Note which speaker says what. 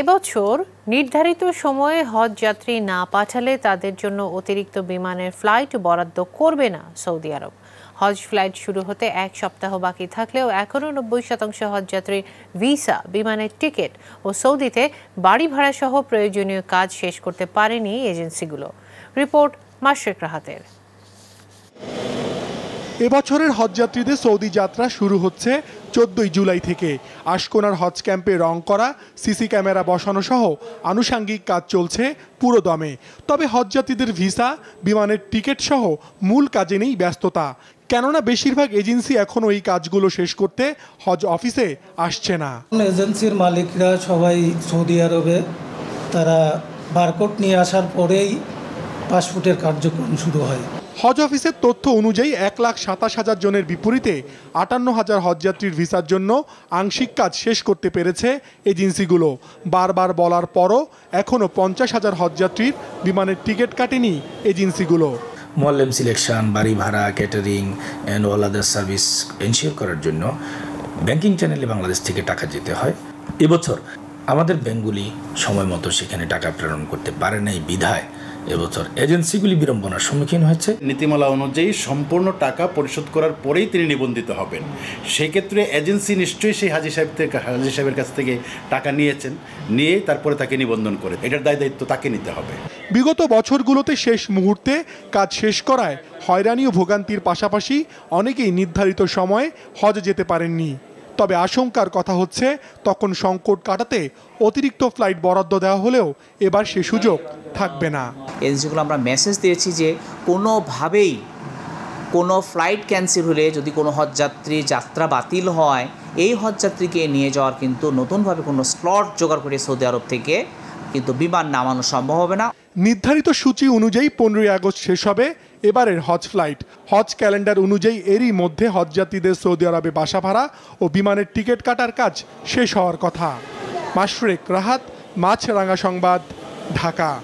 Speaker 1: এবছর নির্ধারিত সময়ে হজ যাত্রী না পাঠালে তাদের জন্য অতিরিক্ত বিমানের ফ্লাইট বরাদ্দ করবে না সৌদি আরব হজ ফ্লাইট শুরু হতে এক সপ্তাহ বাকি থাকলেও এখনও নব্বই শতাংশ হজযাত্রীর ভিসা বিমানের টিকিট ও সৌদিতে বাড়ি ভাড়া সহ প্রয়োজনীয় কাজ শেষ করতে পারেনি এজেন্সিগুলো রিপোর্ট মাসরেক রাহাতের
Speaker 2: এবছরের হজযাত্রীদের সৌদি যাত্রা শুরু হচ্ছে চোদ্দই জুলাই থেকে আশকোনার হজ ক্যাম্পে রং করা সিসি ক্যামেরা বসানো সহ আনুষাঙ্গিক কাজ চলছে পুরো দমে তবে হজযাত্রীদের ভিসা বিমানের টিকিট সহ মূল কাজে নেই ব্যস্ততা কেননা বেশিরভাগ এজেন্সি এখনও এই কাজগুলো শেষ করতে হজ অফিসে আসছে না
Speaker 3: এজেন্সির মালিকরা সবাই সৌদি আরবে তারা বারকোড নিয়ে আসার পরেই
Speaker 2: পাসপোর্টের কার্যক্রম শুরু হয় হজ অফিসের তথ্য অনুযায়ী এক লাখ সাতাশ হাজার জনের বিপরীতে আটান্ন হাজার হজযাত্রীর ভিসার জন্য আংশিক কাজ শেষ করতে পেরেছে এজেন্সিগুলো বারবার বলার পরও এখনও পঞ্চাশ হাজার হজযাত্রীর বিমানের টিকিট কাটেনি
Speaker 3: এজেন্সিগুলো মোয়াল্লেম সিলেকশন বাড়ি ভাড়া catering and all other service ensure করার জন্য ব্যাংকিং চ্যানেলে বাংলাদেশ থেকে টাকা যেতে হয় এবছর আমাদের ব্যাংকগুলি সময় মতো সেখানে টাকা প্রেরণ করতে পারে নাই বিধায় এবছর এজেন্সিগুলি বিড়ম্বনার সম্মুখীন হয়েছে নীতিমালা অনুযায়ী সম্পূর্ণ টাকা পরিশোধ করার পরেই তিনি নিবন্ধিত হবেন সেক্ষেত্রে এজেন্সি নিশ্চয়ই সেই হাজি সাহেব থেকে হাজি সাহেবের কাছ থেকে টাকা নিয়েছেন নিয়ে তারপরে তাকে নিবন্ধন করে এটার দায় দায়িত্ব তাকে নিতে হবে
Speaker 2: বিগত বছরগুলোতে শেষ মুহূর্তে কাজ শেষ করায় হয়রানি ও ভোগান্তির পাশাপাশি অনেকেই নির্ধারিত সময়ে হজে যেতে পারেননি তবে আশঙ্কার কথা হচ্ছে তখন সংকট কাটাতে
Speaker 3: অতিরিক্ত ফ্লাইট বরাদ্দ দেওয়া হলেও এবার সে সুযোগ থাকবে না এজেন্সিগুলো আমরা মেসেজ দিয়েছি যে কোনোভাবেই কোনো ফ্লাইট ক্যান্সেল হলে যদি কোনো হজযাত্রী যাত্রা বাতিল হয় এই হজযাত্রীকে নিয়ে যাওয়ার কিন্তু নতুনভাবে কোনো স্লট জোগাড় করে সৌদি আরব থেকে কিন্তু বিমান নামানো সম্ভব হবে না
Speaker 2: নির্ধারিত সূচি অনুযায়ী পনেরোই আগস্ট শেষ হবে এবারের হজ ফ্লাইট হজ ক্যালেন্ডার অনুযায়ী এরই মধ্যে হজযাত্রীদের সৌদি আরবে বাসা ভাড়া ও বিমানের টিকিট কাটার কাজ শেষ হওয়ার কথা মাশরেক রাহাত মাছরাঙা সংবাদ ঢাকা